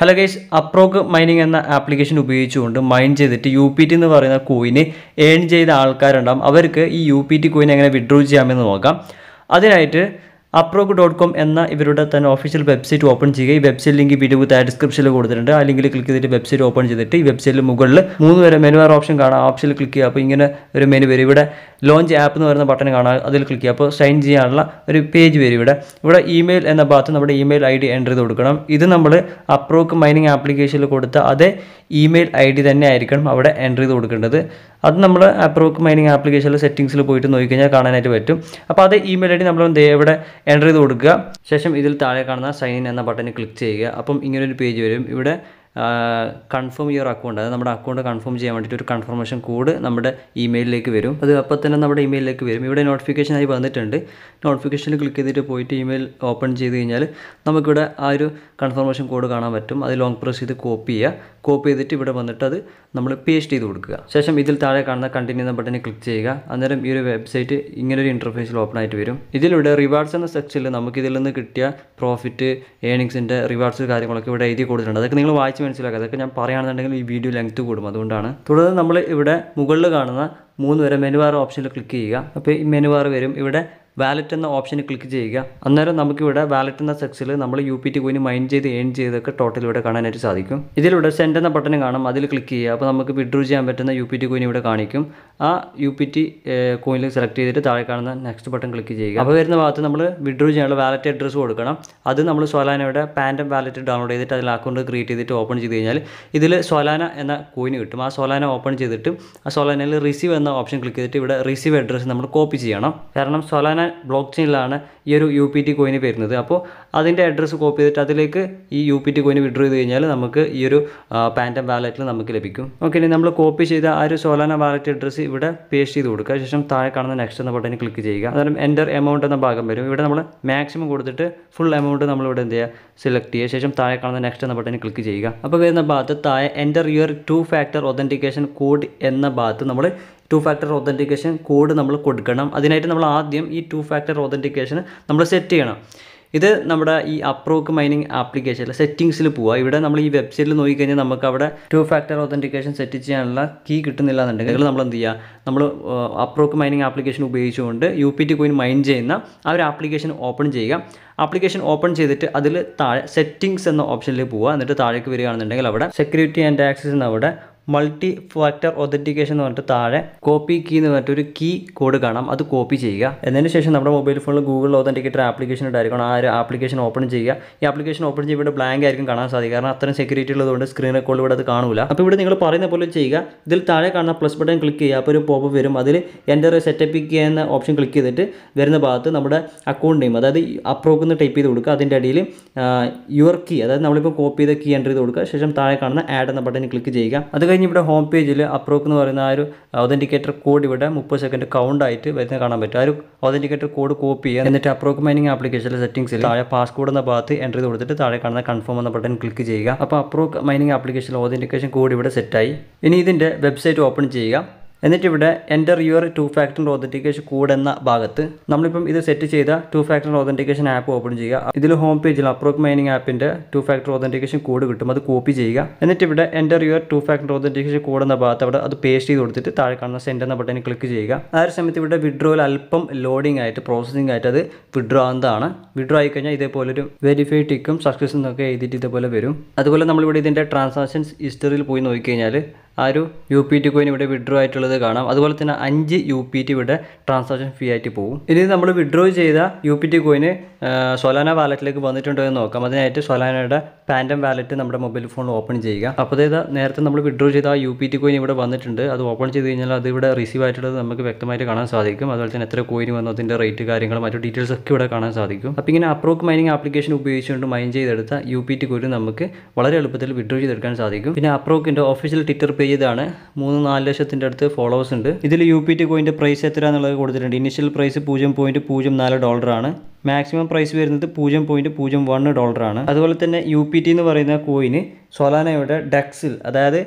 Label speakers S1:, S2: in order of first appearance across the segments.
S1: hello guys അപ്രോക്ക് mining എന്ന application ഉപയോഗിച്ചുകൊണ്ട് മൈൻ ചെയ്തിട്ട് യു പി ടി എന്ന് പറയുന്ന കോയിന് ഏൺ ചെയ്ത ആൾക്കാരുണ്ടാകും അവർക്ക് ഈ യു പി ടി കോയിൻ എങ്ങനെ വിഡ്രോ ചെയ്യാമെന്ന് നോക്കാം അതിനായിട്ട് അപ്രോക്ക് ഡോട്ട് കോം എന്ന ഇവരുടെ തന്നെ ഒഫീഷ്യൽ വെബ്സൈറ്റ് ഓപ്പൺ ചെയ്യുക ഈ വെബ്സൈറ്റ് ലിങ്ക് വീഡിയോ താഴെ ഡിസ്ക്രിപ്ഷനിൽ കൊടുത്തിട്ടുണ്ട് ആ ലിങ്കിൽ ക്ലിക്ക് ചെയ്തിട്ട് വെബ്സൈറ്റ് ഓപ്പൺ ചെയ്തിട്ട് ഈ വെബ്സൈറ്റിൽ മുകളിൽ മൂന്ന് വരെ മെനു ആർ ഓപ്ഷൻ കാണാം ഓപ്ഷനിൽ ക്ലിക്ക് ചെയ്യുക അപ്പോൾ ഇങ്ങനെ ഒരു മെനു വരും ഇവിടെ ലോഞ്ച് ആപ്പ് എന്ന് പറയുന്ന ബട്ടൺ കാണാം അതിൽ ക്ലിക്ക് ചെയ്യുക അപ്പോൾ സൈൻ ചെയ്യാനുള്ള ഒരു പേജ് വരും ഇവിടെ ഇവിടെ ഇമെയിൽ എന്ന ഭാഗത്ത് നമ്മുടെ ഇമെയിൽ ഐ ഡി എൻ്റർ ചെയ്ത് കൊടുക്കണം ഇത് നമ്മൾ അപ്രോക്ക് മൈനിങ് ആപ്ലിക്കേഷനിൽ കൊടുത്ത അതേ ഇമെയിൽ ഐ ഡി തന്നെ ആയിരിക്കണം അവിടെ എൻ്റർ ചെയ്ത് കൊടുക്കേണ്ടത് അത് നമ്മൾ അപ്രോക്ക് മൈനിങ് ആപ്ലിക്കേഷനിൽ സെറ്റിങ്സിൽ പോയിട്ട് നോക്കിക്കഴിഞ്ഞാൽ കാണാനായിട്ട് പറ്റും അപ്പോൾ അതേ ഇമെയിൽ ഐ ഡി നമ്മൾ എവിടെ എൻ്റർ ചെയ്ത് കൊടുക്കുക ശേഷം ഇതിൽ താഴെ കാണുന്ന സൈൻ ഇൻ എന്ന ബട്ടണിൽ ക്ലിക്ക് ചെയ്യുക അപ്പം ഇങ്ങനൊരു പേജ് വരും ഇവിടെ കൺഫേം യുവർ അക്കൗണ്ട് അതായത് നമ്മുടെ അക്കൗണ്ട് കൺഫേം ചെയ്യാൻ വേണ്ടിയിട്ട് ഒരു കൺഫർമേഷൻ കോഡ് നമ്മുടെ ഇമെയിലിലേക്ക് വരും അത് അപ്പോൾ തന്നെ നമ്മുടെ ഇമെയിലിലേക്ക് വരും ഇവിടെ നോട്ടിഫിക്കേഷൻ ആയി വന്നിട്ടുണ്ട് നോട്ടിഫിക്കേഷനിൽ ക്ലിക്ക് ചെയ്തിട്ട് പോയിട്ട് ഇമെയിൽ ഓപ്പൺ ചെയ്ത് കഴിഞ്ഞാൽ നമുക്കിവിടെ ആ ഒരു കൺഫർമേഷൻ കോഡ് കാണാൻ പറ്റും അത് ലോങ് പ്രസ് ചെയ്ത് കോപ്പി ചെയ്യുക കോപ്പി ചെയ്തിട്ട് ഇവിടെ വന്നിട്ട് അത് നമ്മൾ പേസ്റ്റ് ചെയ്ത് കൊടുക്കുക ശേഷം ഇതിൽ താഴെ കാണുന്ന കണ്ടിന്യൂ എന്ന ബട്ടണിൽ ക്ലിക്ക് ചെയ്യുക അന്നേരം ഈ ഒരു വെബ്സൈറ്റ് ഇങ്ങനൊരു ഇൻ്റർഫേസിൽ ഓപ്പൺ ആയിട്ട് വരും ഇതിലൂടെ റിവാർഡ്സ് എന്ന സെക്ഷനിൽ നമുക്ക് ഇതിൽ നിന്ന് കിട്ടിയ പ്രോഫിറ്റ് ഏണിങ്സിൻ്റെ റിവാർഡ്സ് കാര്യങ്ങളൊക്കെ ഇവിടെ എഴുതി കൊടുത്തിട്ടുണ്ട് അതൊക്കെ നിങ്ങൾ വായിച്ച് മനസ്സിലാക്കുക അതൊക്കെ ഞാൻ പറയുകയാണെന്നുണ്ടെങ്കിൽ ഈ വീഡിയോ ലെങ്ത് കൂടും അതുകൊണ്ടാണ് തുടർന്ന് നമ്മൾ ഇവിടെ മുകളിൽ കാണുന്ന മൂന്ന് വരെ മെനുവാർ ഓപ്ഷനിൽ ക്ലിക്ക് ചെയ്യുക അപ്പോൾ ഈ മെനുവാർ വരും ഇവിടെ വാലറ്റ് എന്ന ഓപ്ഷനിൽ ക്ലിക്ക് ചെയ്യുക അന്നേരം നമുക്കിവിടെ വാലറ്റ് എന്ന സെക്സിൽ നമ്മൾ U P T coin mine ചെയ്ത് ഏൺ ചെയ്തൊക്കെ ടോട്ടൽ ഇവിടെ കാണാനായിട്ട് സാധിക്കും ഇതിലൂടെ സെൻഡ് എന്ന ബട്ടൺ കാണും അതിൽ ക്ലിക്ക് ചെയ്യുക അപ്പോൾ നമുക്ക് വിഡ്രോ ചെയ്യാൻ പറ്റുന്ന യു പി ടി കോയിൻ ഇവിടെ കാണിക്കും ആ യു പി ടി കോയിനിൽ സെലക്ട് ചെയ്തിട്ട് താഴെ കാണുന്ന നെക്സ്റ്റ് ബട്ടൺ ക്ലിക്ക് ചെയ്യുക അപ്പോൾ വരുന്ന ഭാഗത്ത് നമ്മൾ വിഡ്രോ ചെയ്യാനുള്ള വാലറ്റ് അഡ്രസ്സ് കൊടുക്കണം അത് നമ്മൾ സൊലാനയുടെ പാൻഡം വാലറ്റ് ഡൗൺലോഡ് ചെയ്തിട്ട് അതിൽ അക്കൗണ്ട് ക്രിയേറ്റ് ചെയ്തിട്ട് ഓപ്പൺ ചെയ്ത് കഴിഞ്ഞാൽ ഇതിൽ സൊലാന എന്ന കോയിൻ കിട്ടും ആ സൊലാന ഓപ്പൺ ചെയ്തിട്ട് ആ സൊലാനയിൽ റിസീവ് എന്ന ഓപ്ഷൻ ക്ലിക്ക് ചെയ്തിട്ട് ഇവിടെ റിസീവ് അഡ്രസ്സ് നമ്മൾ കോപ്പി ചെയ്യണം കാരണം സൊലാന ബ്ലോക്ക് ചെയിനിലാണ് ഈ ഒരു യു പി ടി കോയിന് വരുന്നത് അപ്പോൾ അതിൻ്റെ അഡ്രസ്സ് കോപ്പി ചെയ്തിട്ട് അതിലേക്ക് ഈ U P T coin withdraw ചെയ്ത് കഴിഞ്ഞാൽ നമുക്ക് ഈ ഒരു പാൻറ്റം വാലറ്റിൽ നമുക്ക് ലഭിക്കും ഓക്കെ ഇനി നമ്മൾ കോപ്പി ചെയ്ത ആ ഒരു സോലാന വാലറ്റ് അഡ്രസ്സ് ഇവിടെ പേസ്റ്റ് ചെയ്ത് കൊടുക്കുക ശേഷം താഴെ കാണുന്ന നെക്സ്റ്റ് എന്ന ബട്ടനിൽ ക്ലിക്ക് ചെയ്യുക അന്നേരം എൻ്റർ എമൗണ്ട് എന്ന ഭാഗം വരും ഇവിടെ നമ്മൾ മാക്സിമം കൊടുത്തിട്ട് ഫുൾ എമൗണ്ട് നമ്മളിവിടെ എന്ത് ചെയ്യുക സെലക്ട് ചെയ്യുക ശേഷം താഴെ കാണുന്ന നെക്സ്റ്റ് എന്ന ബട്ടനിൽ ക്ലിക്ക് ചെയ്യുക അപ്പോൾ വരുന്ന ഭാഗത്ത് താഴെ enter your two factor authentication code എന്ന ഭാഗത്ത് നമ്മൾ ടു ഫാക്ടർ ഒതൻറ്റിക്കേഷൻ കോഡ് നമ്മൾ കൊടുക്കണം അതിനായിട്ട് നമ്മൾ ആദ്യം ഈ ടു ഫാക്ടർ ഒതൻറ്റിക്കേഷൻ നമ്മൾ സെറ്റ് ചെയ്യണം ഇത് നമ്മുടെ ഈ അപ്രോക്ക് മൈനിങ് ആപ്ലിക്കേഷനിൽ സെറ്റിങ്സിൽ പോവാം ഇവിടെ നമ്മൾ ഈ വെബ്സൈറ്റിൽ നോക്കിക്കഴിഞ്ഞാൽ നമുക്ക് അവിടെ ടു ഫാക്ടർ ഒതൻറ്റിക്കേഷൻ സെറ്റ് ചെയ്യാനുള്ള കീ കിട്ടുന്നില്ല എന്നുണ്ടെങ്കിൽ നമ്മൾ എന്ത് ചെയ്യുക നമ്മൾ അപ്രോക്ക് മൈനിങ് ആപ്ലിക്കേഷൻ ഉപയോഗിച്ചുകൊണ്ട് U P T coin mine ചെയ്യുന്ന ആ ഒരു ആപ്ലിക്കേഷൻ ഓപ്പൺ ചെയ്യുക ആപ്ലിക്കേഷൻ ഓപ്പൺ ചെയ്തിട്ട് അതിൽ താഴെ സെറ്റിങ്സ് എന്ന ഓപ്ഷനിൽ പോവുക എന്നിട്ട് താഴേക്ക് വരികയാണെന്നുണ്ടെങ്കിൽ അവിടെ സെക്യൂരിറ്റി ആൻഡ് ആക്സസ് എന്നവിടെ മൾട്ടി ഫാക്ടർ ഒതന്റിക്കേഷൻ എന്ന് പറഞ്ഞിട്ട് താഴെ കോപ്പി കീ എന്ന് പറഞ്ഞിട്ട് ഒരു കീ കോഡ് കാണാം അത് കോപ്പി ചെയ്യുക എന്നതിന് ശേഷം നമ്മുടെ മൊബൈൽ ഫോണിൽ ഗൂഗിൾ ഒതന്റിക്കേറ്റർ ആപ്ലിക്കേഷൻ ഉണ്ടായിരിക്കണം ആ ഒരു ആപ്ലിക്കേഷൻ ഓപ്പൺ ചെയ്യുക ഈ ആപ്ലിക്കേഷൻ ഓപ്പൺ ചെയ്യുമ്പോൾ ഇവിടെ ബ്ലാങ്ക് ആയിരിക്കും കാണാൻ സാധിക്കും കാരണം അത്രയും സെക്യൂരിറ്റി ഉള്ളതുകൊണ്ട് സ്ക്രീൻ റെക്കോർഡ് ഇവിടെ അത് കാണില്ല അപ്പോൾ ഇവിടെ നിങ്ങൾ പറയുന്ന പോലെ ചെയ്യുക ഇതിൽ താഴെ കാണുന്ന പ്ലസ് ബട്ടൺ ക്ലിക്ക് ചെയ്യുക അപ്പോൾ ഒരു പോപ്പ് വരും അതിൽ എൻ്റെ ഒരു സെറ്റപ്പ് എന്ന ഓപ്ഷൻ ക്ലിക്ക് ചെയ്തിട്ട് വരുന്ന ഭാഗത്ത് നമ്മുടെ അക്കൗണ്ട് നെയിം അതായത് അപ്രൂവ് എന്ന് ടൈപ്പ് ചെയ്ത് കൊടുക്കുക അതിൻ്റെ അടിയിൽ യുവർ കീ അതായത് നമ്മളിപ്പോൾ കോപ്പി ചെയ്ത കീ എൻ്റർ ചെയ്ത് കൊടുക്കുക ശേഷം താഴെ കാണുന്ന ആഡ് എന്ന ബട്ടൺ ക്ലിക്ക് ചെയ്യുക അത് കഴിഞ്ഞ് ഇവിടെ ഹോം പേജിൽ അപ്രൂവ് എന്ന് പറയുന്ന ആ ഒരു ഒതൻറ്റിക്കേറ്റർ കോഡ് ഇവിടെ മുപ്പത് സെക്കൻഡ് കൗണ്ട് ആയിട്ട് വരുന്നത് കാണാൻ പറ്റും ആ ഒരു ഒതൻറ്റിക്കേറ്റർ കോഡ് കോപ്പി ചെയ്യുക എന്നിട്ട് അപ്രോക്ക് മൈനിങ് ആപ്ലിക്കേഷനിലെ സെറ്റിംഗ്സിൽ താഴെ പാസ്കോഡ് എന്ന ഭാഗത്ത് എൻ്റർ ചെയ്ത് കൊടുത്തിട്ട് താഴെ കാണുന്ന കൺഫേം എന്ന ബട്ടൺ ക്ലിക്ക് ചെയ്യുക അപ്പോൾ അപ്രോക്ക് മൈനിങ് ആപ്ലിക്കേഷനിൽ ഒതൻറ്റിക്കേഷൻ കോഡ് ഇവിടെ സെറ്റായി ഇനി ഇതിൻ്റെ വെബ്സൈറ്റ് ഓപ്പൺ ചെയ്യുക എന്നിട്ട് ഇവിടെ യുവർ ടു ഫാക്ടർ ഓതൻറ്റിക്കേഷൻ എന്ന ഭാഗത്ത് നമ്മളിപ്പം ഇത് സെറ്റ് ചെയ്ത two factor authentication app open ചെയ്യുക ഇതിൽ ഹോം പേജിൽ അപ്രോക് മൈനിങ് ആപ്പിൻ്റെ ടു ഫാക്ടർ ഓതൻറ്റിക്കേഷൻ കോഡ് കിട്ടും അത് കോപ്പി ചെയ്യുക എന്നിട്ട് ഇവിടെ യുവർ ടു ഫാക്ടർ ഓതൻറ്റിക്കേഷൻ കൂടുന്ന ഭാഗത്ത് അവിടെ അത് പേസ്റ്റ് ചെയ്ത് കൊടുത്തിട്ട് താഴെ കാണുന്ന സെൻഡ് എന്ന ബട്ടനിൽ ക്ലിക്ക് ചെയ്യുക ആ ഒരു സമയത്ത് ഇവിടെ വിഡ്രോയിൽ അല്പം ലോഡിംഗ് ആയിട്ട് പ്രോസസ്സിംഗ് ആയിട്ട് അത് വിഡ്രോ ആകുന്നതാണ് വിഡ്രോ ആയി കഴിഞ്ഞാൽ ഇതേപോലെ ഒരു വെരിഫൈ ടിക്കും സക്സസ് എന്നൊക്കെ എഴുതിയിട്ട് ഇതേപോലെ വരും അതുപോലെ നമ്മളിവിടെ ഇതിൻ്റെ ട്രാൻസാക്ഷൻസ് ഹിസ്റ്ററിയിൽ പോയി നോക്കി കഴിഞ്ഞാൽ ആ ഒരു യു പി ടി കോയിൻ ഇവിടെ വിഡ്രോ ആയിട്ടുള്ളത് കാണാം അതുപോലെ തന്നെ അഞ്ച് യു പി ടി ഇവിടെ ട്രാൻസാക്ഷൻ ഫീ ആയിട്ട് പോകും ഇനി നമ്മൾ വിഡ്രോ ചെയ്ത U P T coin Solana വാലറ്റിലേക്ക് വന്നിട്ടുണ്ടോ എന്ന് നോക്കാം അതിനായിട്ട് സൊലാനയുടെ പാൻഡം വാലറ്റ് നമ്മുടെ മൊബൈൽ ഫോണിൽ ഓപ്പൺ ചെയ്യുക അപ്പോൾ ഇതാ നേരത്തെ നമ്മൾ വിഡ്രോ ചെയ്ത ആ യു പി ടി കോയിൻ ഇവിടെ വന്നിട്ടുണ്ട് അത് ഓപ്പൺ ചെയ്ത് കഴിഞ്ഞാൽ അത് ഇവിടെ റിസീവ് ആയിട്ടുള്ളത് നമുക്ക് വ്യക്തമായിട്ട് കാണാൻ സാധിക്കും അതുപോലെ തന്നെ എത്ര കോയിൻ വന്നു അതിൻ്റെ റേറ്റ് കാര്യങ്ങൾ മറ്റു ഡീറ്റെയിൽസ് ഒക്കെ ഇവിടെ കാണാൻ സാധിക്കും അപ്പോൾ ഇങ്ങനെ അപ്രോക്ക് മൈനിങ് ആപ്ലിക്കേഷൻ ഉപയോഗിച്ചുകൊണ്ട് മൈൻ ചെയ്തെടുത്ത യു പി ടി കോയിൻ നമുക്ക് വളരെ എളുപ്പത്തിൽ വിഡ്രോ ചെയ്തെടുക്കാൻ സാധിക്കും പിന്നെ അപ്രോക്കിൻ്റെ ഒഫീഷ്യൽ ട്വിറ്റർ പേജ് ഇതാണ് മൂന്ന് നാല് ലക്ഷത്തിൻ്റെ അടുത്ത് ഫോളോവേഴ്സ് ഉണ്ട് ഇതിൽ യു പി ടി കോയിൻ്റെ പ്രൈസ് എത്ര എന്നുള്ളത് കൊടുത്തിട്ടുണ്ട് ഇനിഷ്യൽ പ്രൈസ് പൂജ്യം പോയിൻറ്റ് പൂജ്യം നാല് ഡോളറാണ് മാക്സിമം പ്രൈസ് വരുന്നത് പൂജ്യം പോയിൻറ്റ് പൂജ്യം വൺ ഡോളറാണ് അതുപോലെ തന്നെ യു പി ടി എന്ന് പറയുന്ന കോയിന് സൊലാനയുടെ ഡെക്സിൽ അതായത്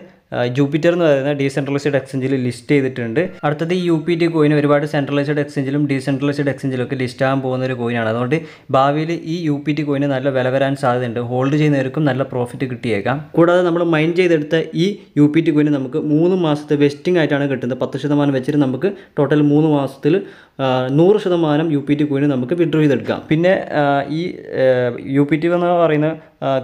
S1: ജൂപ്പിറ്റർ എന്ന് പറയുന്ന ഡീസെൻട്രലൈസ്ഡ് എക്സ്ചേഞ്ചിൽ ലിസ്റ്റ് ചെയ്തിട്ടുണ്ട് അടുത്തത് ഈ യു പി ടി കോയിൻ ഒരുപാട് സെൻട്രലൈസ്ഡ് എക്സ്ചേഞ്ചിലും ഡീസെൻട്രലൈസ്ഡ് എക്സ്ചേഞ്ചിലും ഒക്കെ ലിസ്റ്റ് ആകാൻ പോകുന്ന ഒരു കോയിനാണ് അതുകൊണ്ട് ഭാവിയിൽ ഈ യു പി ടി കോയിന് നല്ല വില വരാൻ സാധ്യതയുണ്ട് ഹോൾഡ് ചെയ്യുന്നവർക്കും നല്ല പ്രോഫിറ്റ് കിട്ടിയേക്കാം കൂടാതെ നമ്മൾ മൈൻ ചെയ്തെടുത്ത ഈ യു പി ടി കോയിന് നമുക്ക് മൂന്ന് മാസത്തെ വെസ്റ്റിംഗ് ആയിട്ടാണ് കിട്ടുന്നത് പത്ത് ശതമാനം വെച്ചിട്ട് നമുക്ക് ടോട്ടൽ മൂന്ന് മാസത്തിൽ നൂറ് ശതമാനം യു പി ടി കോയിന് നമുക്ക് വിഡ്രോ ചെയ്തെടുക്കാം പിന്നെ ഈ യു പി ടി എന്ന് പറയുന്ന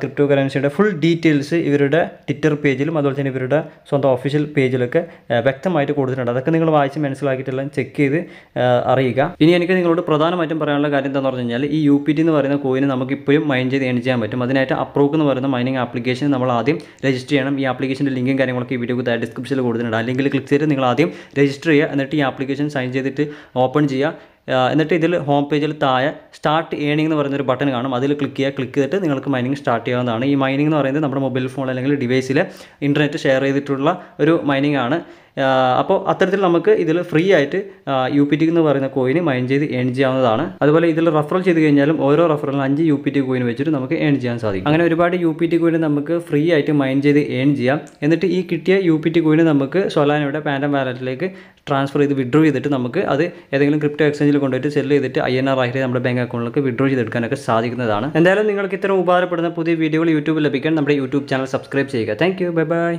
S1: ക്രിപ്റ്റോ കറൻസിയുടെ ഫുൾ ഡീറ്റെയിൽസ് ഇവരുടെ ട്വിറ്റർ പേജിലും അതുപോലെ തന്നെ ഇവരുടെ സ്വന്തം ഒഫീഷ്യൽ പേജിലൊക്കെ വ്യക്തമായിട്ട് കൊടുത്തിട്ടുണ്ട് അതൊക്കെ നിങ്ങൾ വായിച്ച് മനസ്സിലാക്കിയിട്ടെല്ലാം ചെക്ക് ചെയ്ത് അറിയുക ഇനി എനിക്ക് നിങ്ങളോട് പ്രധാനമായിട്ടും പറയാനുള്ള കാര്യം എന്താണെന്ന് പറഞ്ഞു കഴിഞ്ഞാൽ ഈ യു പി ടി എന്ന് പറയുന്ന കോയിന് നമുക്കിപ്പോഴും മൈൻ ചെയ്ത് എണ് ചെയ്യാൻ പറ്റും അതിനായിട്ട് അപ്രൂവ് എന്ന് പറയുന്ന മൈനിങ് ആപ്ലിക്കേഷൻ നമ്മൾ ആദ്യം രജിസ്റ്റർ ചെയ്യണം ഈ ആപ്ലിക്കേഷൻ്റെ ലിങ്കും കാര്യങ്ങളൊക്കെ ഈ വീഡിയോ ഡിസ്ക്രിപ്ഷനിൽ കൊടുത്തിട്ടുണ്ട് അല്ലെങ്കിൽ ക്ലിക്ക് ചെയ്ത് നിങ്ങൾ ആദ്യം രജിസ്റ്റർ ചെയ്യുക എന്നിട്ട് ഈ ആപ്ലിക്കേഷൻ സൈൻ ചെയ്തിട്ട് ഓപ്പൺ ചെയ്യുക എന്നിട്ട് ഇതിൽ ഹോം പേജിൽ താഴെ സ്റ്റാർട്ട് ഏണിംഗ് എന്ന് പറയുന്നൊരു ബട്ടൺ കാണും അതിൽ ക്ലിക്ക് ചെയ്യുക ക്ലിക്ക് ചെയ്തിട്ട് നിങ്ങൾക്ക് മൈനിങ് സ്റ്റാർട്ട് ചെയ്യാവുന്നതാണ് ഈ മൈനിങ് എന്ന് പറയുന്നത് നമ്മുടെ മൊബൈൽ ഫോൺ അല്ലെങ്കിൽ ഡിവൈസിൽ ഇൻ്റർനെറ്റ് ഷെയർ ചെയ്തിട്ടുള്ള ഒരു മൈനിങ് ആണ് അപ്പോൾ അത്തരത്തിൽ നമുക്ക് ഇതിൽ ഫ്രീ ആയിട്ട് യു പി ടി എന്ന് പറയുന്ന കോയിന് മൈൻ ചെയ്ത് ഏൺ ചെയ്യാവുന്നതാണ് അതുപോലെ ഇതിൽ റഫറൽ ചെയ്ത് കഴിഞ്ഞാലും ഓരോ റഫറലിന് അഞ്ച് യു പി ടി കോയിൻ വെച്ചിട്ട് നമുക്ക് ഏൺ ചെയ്യാൻ സാധിക്കും അങ്ങനെ ഒരുപാട് യു പി ടി കോയിന് നമുക്ക് ഫ്രീ ആയിട്ട് മൈൻ ചെയ്ത് ഏൺ ചെയ്യാം എന്നിട്ട് ഈ കിട്ടിയ യു പി ടി കോയിന് നമുക്ക് സൊലാനയുടെ പാൻഡം വാലറ്റിലേക്ക് ട്രാൻസ്ഫർ ചെയ്ത് വിഡ്രോ ചെയ്തിട്ട് നമുക്ക് അത് ഏതെങ്കിലും ക്രിപ്റ്റോ എക്സ്ചേഞ്ചിൽ കൊണ്ടുപോയിട്ട് സെല്ല് ചെയ്തിട്ട് ഐ എൻ ആർ ആയിട്ട് നമ്മുടെ ബാങ്ക് അക്കൗണ്ടിലേക്ക് വിഡ്രോ ചെയ്തെടുക്കാനൊക്കെ സാധിക്കുന്നതാണ് എന്തായാലും നിങ്ങൾക്ക് ഇത്തരം ഉപകാരപ്പെടുന്ന പുതിയ വീഡിയോകൾ യൂട്യൂബിൽ ലഭിക്കാൻ നമ്മുടെ യൂട്യൂബ് ചാനൽ സബ്സ്ക്രൈബ് ചെയ്യുക താങ്ക് യു ബൈ ബൈ